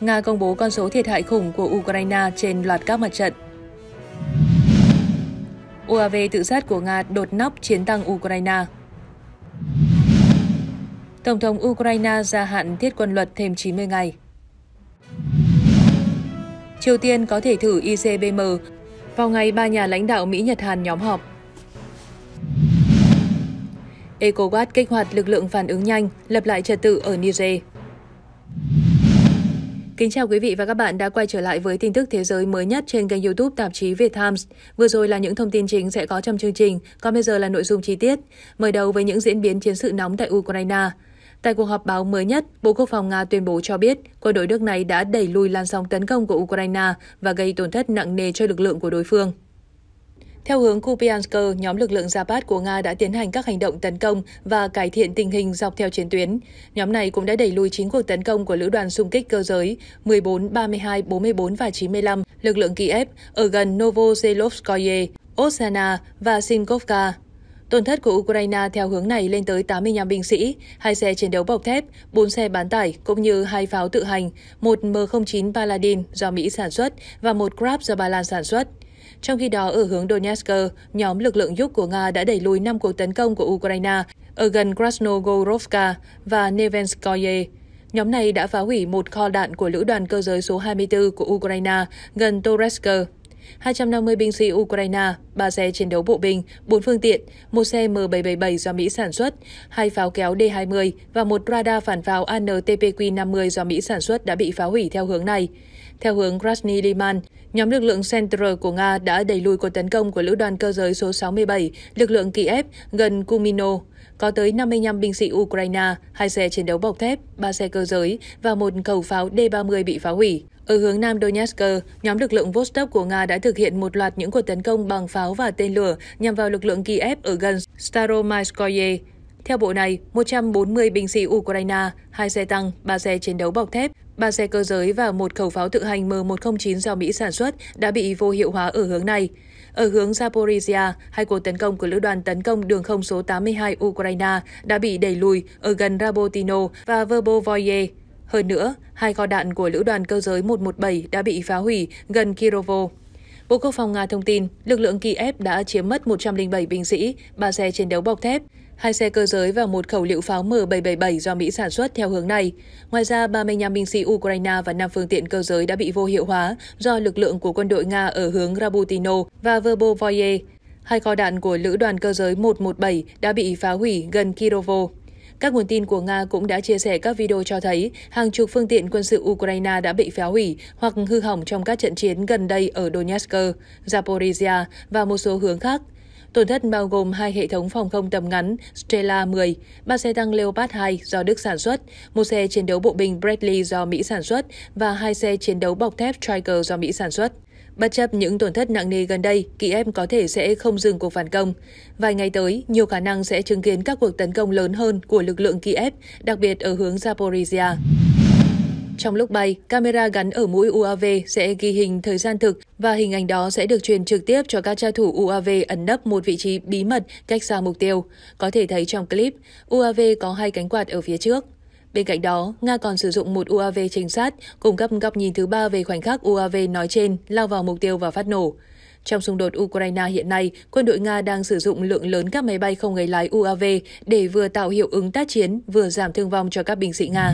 Nga công bố con số thiệt hại khủng của Ukraine trên loạt các mặt trận. UAV tự sát của Nga đột nóc chiến tăng Ukraine. Tổng thống Ukraine gia hạn thiết quân luật thêm 90 ngày. Triều Tiên có thể thử ICBM vào ngày ba nhà lãnh đạo Mỹ-Nhật Hàn nhóm họp. ECOWAS kích hoạt lực lượng phản ứng nhanh, lập lại trật tự ở Niger. Kính chào quý vị và các bạn đã quay trở lại với tin tức thế giới mới nhất trên kênh YouTube tạp chí Việt Times. Vừa rồi là những thông tin chính sẽ có trong chương trình, còn bây giờ là nội dung chi tiết. Mở đầu với những diễn biến chiến sự nóng tại Ukraine. Tại cuộc họp báo mới nhất, Bộ Quốc phòng Nga tuyên bố cho biết quân đội nước này đã đẩy lùi làn sóng tấn công của Ukraine và gây tổn thất nặng nề cho lực lượng của đối phương. Theo hướng Kupiansk, nhóm lực lượng Zapad của Nga đã tiến hành các hành động tấn công và cải thiện tình hình dọc theo chiến tuyến. Nhóm này cũng đã đẩy lùi 9 cuộc tấn công của lữ đoàn xung kích cơ giới 14, 32, 44 và 95 lực lượng Kiev ở gần Novozelovskoye, Osana và Sinkovka. Tổn thất của Ukraine theo hướng này lên tới 85 binh sĩ, hai xe chiến đấu bọc thép, bốn xe bán tải cũng như hai pháo tự hành, một M09 Paladin do Mỹ sản xuất và một Grab do Ba Lan sản xuất. Trong khi đó, ở hướng Donetsk, nhóm lực lượng giúp của Nga đã đẩy lùi 5 cuộc tấn công của Ukraine ở gần Krasnogorovka và Nevenskoye. Nhóm này đã phá hủy một kho đạn của lữ đoàn cơ giới số 24 của Ukraine gần Toresk. 250 binh sĩ Ukraine, 3 xe chiến đấu bộ binh, 4 phương tiện, một xe M777 do Mỹ sản xuất, hai pháo kéo D-20 và một radar phản pháo ANTPQ-50 do Mỹ sản xuất đã bị phá hủy theo hướng này. Theo hướng Krasny Liman, nhóm lực lượng Center của Nga đã đẩy lùi cuộc tấn công của lữ đoàn cơ giới số 67, lực lượng Kiev gần Kumino. Có tới 55 binh sĩ Ukraine, hai xe chiến đấu bọc thép, ba xe cơ giới và một cầu pháo D-30 bị phá hủy. Ở hướng Nam Donetsk, nhóm lực lượng Vostok của Nga đã thực hiện một loạt những cuộc tấn công bằng pháo và tên lửa nhằm vào lực lượng Kiev ở gần Staromaiskoye. Theo bộ này, 140 binh sĩ Ukraine, hai xe tăng, ba xe chiến đấu bọc thép ba xe cơ giới và một khẩu pháo tự hành M109 do Mỹ sản xuất đã bị vô hiệu hóa ở hướng này. Ở hướng Zaporizhia, hai cuộc tấn công của lữ đoàn tấn công đường không số 82 Ukraine đã bị đẩy lùi ở gần Rabotino và Verbovoye. Hơn nữa, hai kho đạn của lữ đoàn cơ giới 117 đã bị phá hủy gần Kirovo. Bộ Quốc phòng Nga thông tin, lực lượng Kiev đã chiếm mất 107 binh sĩ, ba xe chiến đấu bọc thép, hai xe cơ giới và một khẩu liệu pháo M777 do Mỹ sản xuất theo hướng này. Ngoài ra, 35 binh sĩ Ukraine và 5 phương tiện cơ giới đã bị vô hiệu hóa do lực lượng của quân đội Nga ở hướng Rabutino và Verbovoye. Hai kho đạn của lữ đoàn cơ giới 117 đã bị phá hủy gần Kirovo. Các nguồn tin của Nga cũng đã chia sẻ các video cho thấy hàng chục phương tiện quân sự Ukraine đã bị phá hủy hoặc hư hỏng trong các trận chiến gần đây ở Donetsk, Zaporizhia và một số hướng khác. Tổn thất bao gồm hai hệ thống phòng không tầm ngắn Strela 10, ba xe tăng Leopard 2 do Đức sản xuất, một xe chiến đấu bộ binh Bradley do Mỹ sản xuất và hai xe chiến đấu bọc thép Striker do Mỹ sản xuất. Bất chấp những tổn thất nặng nề gần đây, Kiev có thể sẽ không dừng cuộc phản công. Vài ngày tới, nhiều khả năng sẽ chứng kiến các cuộc tấn công lớn hơn của lực lượng Kiev, đặc biệt ở hướng Zaporizhia. Trong lúc bay, camera gắn ở mũi UAV sẽ ghi hình thời gian thực và hình ảnh đó sẽ được truyền trực tiếp cho các tra thủ UAV ẩn nấp một vị trí bí mật cách xa mục tiêu. Có thể thấy trong clip, UAV có hai cánh quạt ở phía trước. Bên cạnh đó, Nga còn sử dụng một UAV trinh sát, cung cấp góc nhìn thứ ba về khoảnh khắc UAV nói trên lao vào mục tiêu và phát nổ. Trong xung đột Ukraine hiện nay, quân đội Nga đang sử dụng lượng lớn các máy bay không người lái UAV để vừa tạo hiệu ứng tác chiến, vừa giảm thương vong cho các binh sĩ Nga.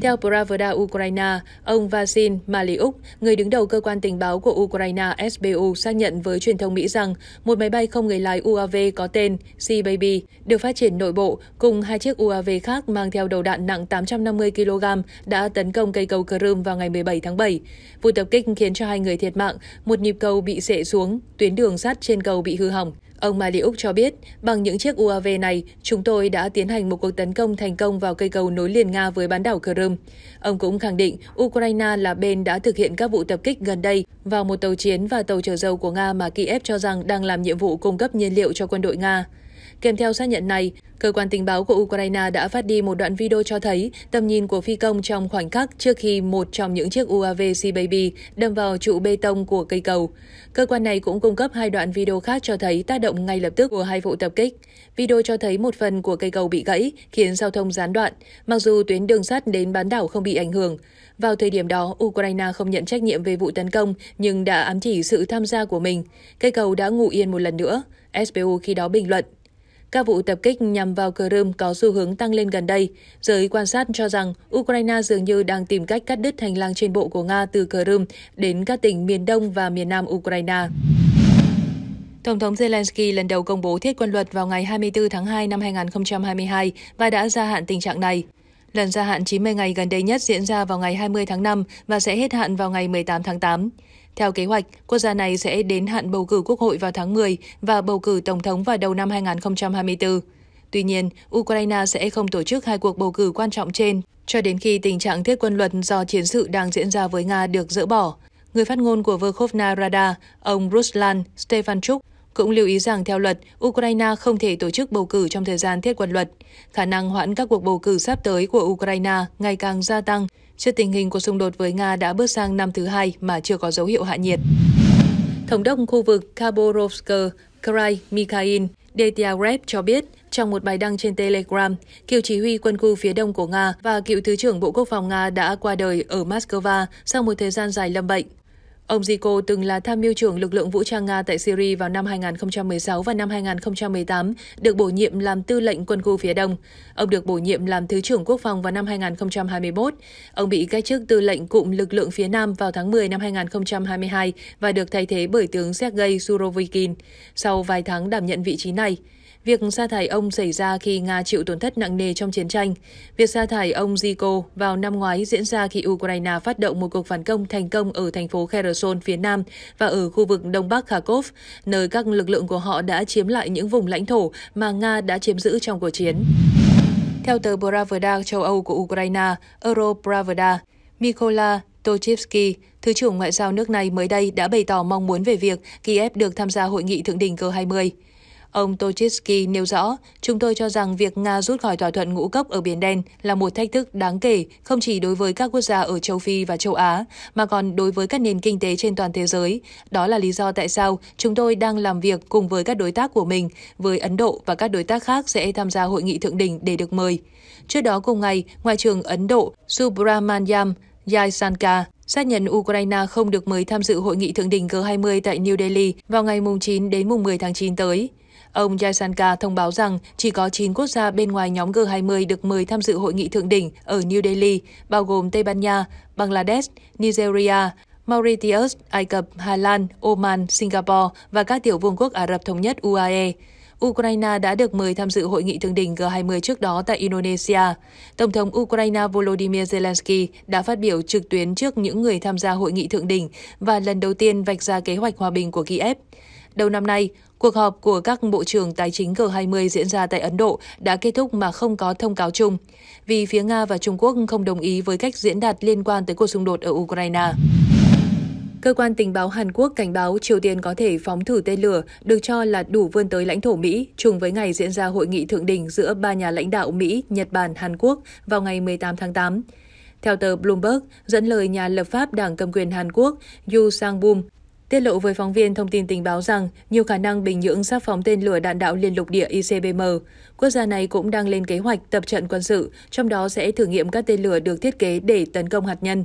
Theo Pravda Ukraine, ông Vasil Maliuk, người đứng đầu cơ quan tình báo của Ukraine SBU xác nhận với truyền thông Mỹ rằng một máy bay không người lái UAV có tên Sea Baby được phát triển nội bộ cùng hai chiếc UAV khác mang theo đầu đạn nặng 850 kg đã tấn công cây cầu Crimea vào ngày 17 tháng 7. Vụ tập kích khiến cho hai người thiệt mạng, một nhịp cầu bị sệ xuống, tuyến đường sắt trên cầu bị hư hỏng. Ông Mai cho biết, bằng những chiếc UAV này, chúng tôi đã tiến hành một cuộc tấn công thành công vào cây cầu nối liền Nga với bán đảo Crimea. Ông cũng khẳng định Ukraine là bên đã thực hiện các vụ tập kích gần đây vào một tàu chiến và tàu chở dầu của Nga mà Kiev cho rằng đang làm nhiệm vụ cung cấp nhiên liệu cho quân đội Nga. Kèm theo xác nhận này, Cơ quan tình báo của Ukraine đã phát đi một đoạn video cho thấy tầm nhìn của phi công trong khoảnh khắc trước khi một trong những chiếc UAV Sea Baby đâm vào trụ bê tông của cây cầu. Cơ quan này cũng cung cấp hai đoạn video khác cho thấy tác động ngay lập tức của hai vụ tập kích. Video cho thấy một phần của cây cầu bị gãy, khiến giao thông gián đoạn, mặc dù tuyến đường sắt đến bán đảo không bị ảnh hưởng. Vào thời điểm đó, Ukraine không nhận trách nhiệm về vụ tấn công, nhưng đã ám chỉ sự tham gia của mình. Cây cầu đã ngủ yên một lần nữa. SBU khi đó bình luận. Các vụ tập kích nhằm vào Crimea có xu hướng tăng lên gần đây. Giới quan sát cho rằng Ukraine dường như đang tìm cách cắt đứt hành lang trên bộ của Nga từ Crimea đến các tỉnh miền Đông và miền Nam Ukraine. Tổng thống Zelensky lần đầu công bố thiết quân luật vào ngày 24 tháng 2 năm 2022 và đã gia hạn tình trạng này. Lần gia hạn 90 ngày gần đây nhất diễn ra vào ngày 20 tháng 5 và sẽ hết hạn vào ngày 18 tháng 8. Theo kế hoạch, quốc gia này sẽ đến hạn bầu cử quốc hội vào tháng 10 và bầu cử tổng thống vào đầu năm 2024. Tuy nhiên, Ukraine sẽ không tổ chức hai cuộc bầu cử quan trọng trên cho đến khi tình trạng thiết quân luật do chiến sự đang diễn ra với Nga được dỡ bỏ. Người phát ngôn của Verkhovna Rada, ông Ruslan Stefanchuk, cũng lưu ý rằng theo luật, Ukraine không thể tổ chức bầu cử trong thời gian thiết quân luật. Khả năng hoãn các cuộc bầu cử sắp tới của Ukraine ngày càng gia tăng trước tình hình của xung đột với Nga đã bước sang năm thứ hai mà chưa có dấu hiệu hạ nhiệt. Thống đốc khu vực Khabarovsk, kray Mikhail Detyarev cho biết trong một bài đăng trên Telegram, cựu chỉ huy quân khu phía đông của Nga và cựu Thứ trưởng Bộ Quốc phòng Nga đã qua đời ở Moscow sau một thời gian dài lâm bệnh. Ông Zico từng là tham mưu trưởng lực lượng vũ trang Nga tại Syria vào năm 2016 và năm 2018, được bổ nhiệm làm tư lệnh quân khu phía Đông. Ông được bổ nhiệm làm Thứ trưởng Quốc phòng vào năm 2021. Ông bị cách chức tư lệnh cụm lực lượng phía Nam vào tháng 10 năm 2022 và được thay thế bởi tướng Sergei Surovikin sau vài tháng đảm nhận vị trí này. Việc sa thải ông xảy ra khi Nga chịu tổn thất nặng nề trong chiến tranh. Việc sa thải ông Ziko vào năm ngoái diễn ra khi Ukraine phát động một cuộc phản công thành công ở thành phố Kherson phía Nam và ở khu vực Đông Bắc Kharkov, nơi các lực lượng của họ đã chiếm lại những vùng lãnh thổ mà Nga đã chiếm giữ trong cuộc chiến. Theo tờ Pravda châu Âu của Ukraine, Europravda, Mykola Tochivsky, Thứ trưởng Ngoại giao nước này mới đây đã bày tỏ mong muốn về việc Kiev được tham gia hội nghị thượng đỉnh G20. Ông Tochitsky nêu rõ, chúng tôi cho rằng việc Nga rút khỏi thỏa thuận ngũ cốc ở Biển Đen là một thách thức đáng kể không chỉ đối với các quốc gia ở châu Phi và châu Á, mà còn đối với các nền kinh tế trên toàn thế giới. Đó là lý do tại sao chúng tôi đang làm việc cùng với các đối tác của mình, với Ấn Độ và các đối tác khác sẽ tham gia hội nghị thượng đỉnh để được mời. Trước đó cùng ngày, Ngoại trưởng Ấn Độ Subramanyam Jaishankar xác nhận Ukraine không được mời tham dự hội nghị thượng đỉnh G20 tại New Delhi vào ngày 9 đến 10 tháng 9 tới. Ông Jaishanka thông báo rằng chỉ có 9 quốc gia bên ngoài nhóm G20 được mời tham dự hội nghị thượng đỉnh ở New Delhi, bao gồm Tây Ban Nha, Bangladesh, Nigeria, Mauritius, Ai Cập, Hà Lan, Oman, Singapore và các tiểu vương quốc Ả Rập Thống nhất UAE. Ukraine đã được mời tham dự hội nghị thượng đỉnh G20 trước đó tại Indonesia. Tổng thống Ukraine Volodymyr Zelensky đã phát biểu trực tuyến trước những người tham gia hội nghị thượng đỉnh và lần đầu tiên vạch ra kế hoạch hòa bình của Kiev. Đầu năm nay, Cuộc họp của các bộ trưởng tài chính G20 diễn ra tại Ấn Độ đã kết thúc mà không có thông cáo chung, vì phía Nga và Trung Quốc không đồng ý với cách diễn đạt liên quan tới cuộc xung đột ở Ukraine. Cơ quan tình báo Hàn Quốc cảnh báo Triều Tiên có thể phóng thử tên lửa được cho là đủ vươn tới lãnh thổ Mỹ, trùng với ngày diễn ra hội nghị thượng đỉnh giữa ba nhà lãnh đạo Mỹ, Nhật Bản, Hàn Quốc vào ngày 18 tháng 8. Theo tờ Bloomberg, dẫn lời nhà lập pháp đảng cầm quyền Hàn Quốc Yu Sang-bum, Tiết lộ với phóng viên thông tin tình báo rằng nhiều khả năng Bình Nhưỡng sắp phóng tên lửa đạn đạo liên lục địa ICBM. Quốc gia này cũng đang lên kế hoạch tập trận quân sự, trong đó sẽ thử nghiệm các tên lửa được thiết kế để tấn công hạt nhân.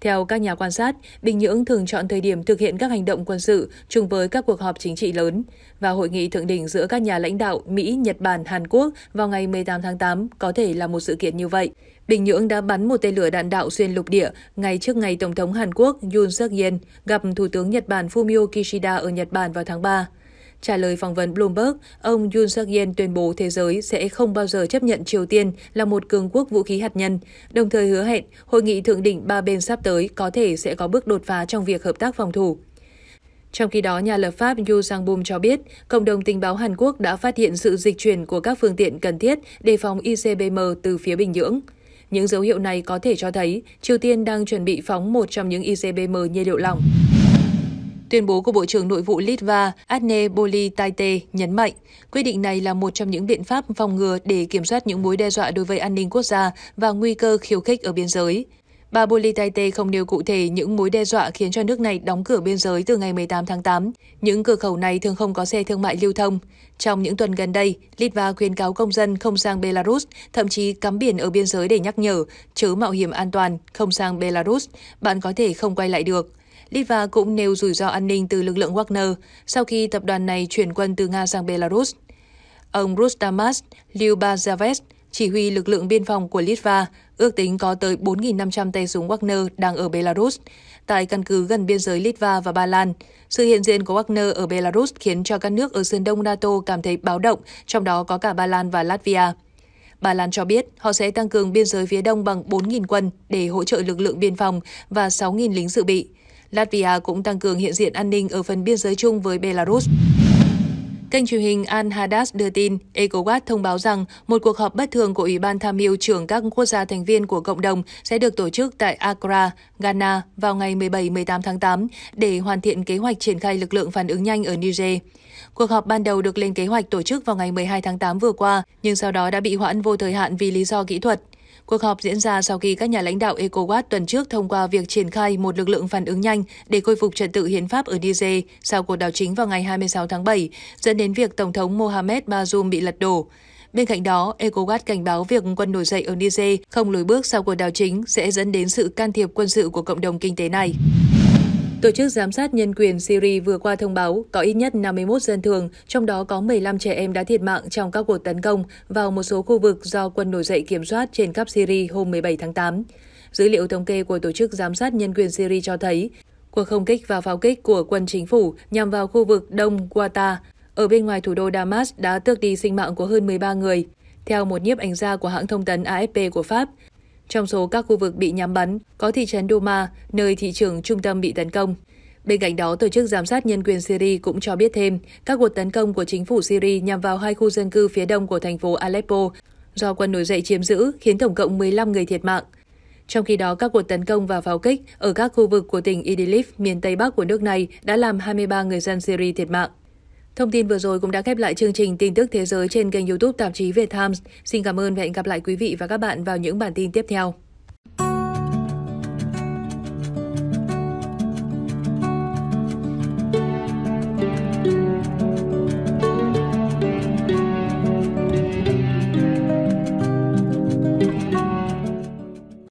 Theo các nhà quan sát, Bình Nhưỡng thường chọn thời điểm thực hiện các hành động quân sự chung với các cuộc họp chính trị lớn và hội nghị thượng đỉnh giữa các nhà lãnh đạo Mỹ, Nhật Bản, Hàn Quốc vào ngày 18 tháng 8 có thể là một sự kiện như vậy. Bình Nhưỡng đã bắn một tên lửa đạn đạo xuyên lục địa ngay trước ngày Tổng thống Hàn Quốc Yoon suk yeol gặp Thủ tướng Nhật Bản Fumio Kishida ở Nhật Bản vào tháng 3. Trả lời phỏng vấn Bloomberg, ông Yoon suk yeol tuyên bố thế giới sẽ không bao giờ chấp nhận Triều Tiên là một cường quốc vũ khí hạt nhân, đồng thời hứa hẹn hội nghị thượng đỉnh ba bên sắp tới có thể sẽ có bước đột phá trong việc hợp tác phòng thủ. Trong khi đó, nhà lập pháp Yu Sang-bum cho biết, cộng đồng tình báo Hàn Quốc đã phát hiện sự dịch chuyển của các phương tiện cần thiết để phòng ICBM từ phía Bình Nhưỡng. Những dấu hiệu này có thể cho thấy Triều Tiên đang chuẩn bị phóng một trong những ICBM nhiên liệu lỏng. Tuyên bố của Bộ trưởng Nội vụ Litva Adne Bolitaite nhấn mạnh, quyết định này là một trong những biện pháp phòng ngừa để kiểm soát những mối đe dọa đối với an ninh quốc gia và nguy cơ khiêu khích ở biên giới. Bà Bolitaite không nêu cụ thể những mối đe dọa khiến cho nước này đóng cửa biên giới từ ngày 18 tháng 8. Những cửa khẩu này thường không có xe thương mại lưu thông. Trong những tuần gần đây, Litva khuyên cáo công dân không sang Belarus, thậm chí cắm biển ở biên giới để nhắc nhở, chớ mạo hiểm an toàn, không sang Belarus, bạn có thể không quay lại được. Litva cũng nêu rủi ro an ninh từ lực lượng Wagner sau khi tập đoàn này chuyển quân từ Nga sang Belarus. Ông Rustamas Lyubazaves, chỉ huy lực lượng biên phòng của Litva, ước tính có tới 4.500 tay súng Wagner đang ở Belarus, tại căn cứ gần biên giới Litva và Ba Lan. Sự hiện diện của Wagner ở Belarus khiến cho các nước ở sườn đông NATO cảm thấy báo động, trong đó có cả Ba Lan và Latvia. Ba Lan cho biết họ sẽ tăng cường biên giới phía đông bằng 4.000 quân để hỗ trợ lực lượng biên phòng và 6.000 lính dự bị. Latvia cũng tăng cường hiện diện an ninh ở phần biên giới chung với Belarus. Kênh truyền hình Al Hadas đưa tin, ECOWAS thông báo rằng một cuộc họp bất thường của Ủy ban tham mưu trưởng các quốc gia thành viên của cộng đồng sẽ được tổ chức tại Accra, Ghana vào ngày 17-18 tháng 8 để hoàn thiện kế hoạch triển khai lực lượng phản ứng nhanh ở Niger. Cuộc họp ban đầu được lên kế hoạch tổ chức vào ngày 12 tháng 8 vừa qua, nhưng sau đó đã bị hoãn vô thời hạn vì lý do kỹ thuật. Cuộc họp diễn ra sau khi các nhà lãnh đạo ECOWAS tuần trước thông qua việc triển khai một lực lượng phản ứng nhanh để khôi phục trật tự hiến pháp ở Niger sau cuộc đảo chính vào ngày 26 tháng 7, dẫn đến việc Tổng thống Mohamed Bazoum bị lật đổ. Bên cạnh đó, ECOWAS cảnh báo việc quân nổi dậy ở Niger không lùi bước sau cuộc đảo chính sẽ dẫn đến sự can thiệp quân sự của cộng đồng kinh tế này. Tổ chức giám sát nhân quyền Syria vừa qua thông báo có ít nhất 51 dân thường, trong đó có 15 trẻ em đã thiệt mạng trong các cuộc tấn công vào một số khu vực do quân nổi dậy kiểm soát trên khắp Syria hôm 17 tháng 8. Dữ liệu thống kê của Tổ chức Giám sát Nhân quyền Syria cho thấy, cuộc không kích và pháo kích của quân chính phủ nhằm vào khu vực đông Qatar ở bên ngoài thủ đô Damas đã tước đi sinh mạng của hơn 13 người. Theo một nhiếp ảnh gia của hãng thông tấn AFP của Pháp, trong số các khu vực bị nhắm bắn, có thị trấn Duma, nơi thị trường trung tâm bị tấn công. Bên cạnh đó, Tổ chức Giám sát Nhân quyền Syria cũng cho biết thêm các cuộc tấn công của chính phủ Syria nhằm vào hai khu dân cư phía đông của thành phố Aleppo do quân nổi dậy chiếm giữ khiến tổng cộng 15 người thiệt mạng. Trong khi đó, các cuộc tấn công và pháo kích ở các khu vực của tỉnh Idlib, miền Tây Bắc của nước này đã làm 23 người dân Syria thiệt mạng. Thông tin vừa rồi cũng đã khép lại chương trình tin tức thế giới trên kênh youtube tạp chí Việt Times. Xin cảm ơn và hẹn gặp lại quý vị và các bạn vào những bản tin tiếp theo.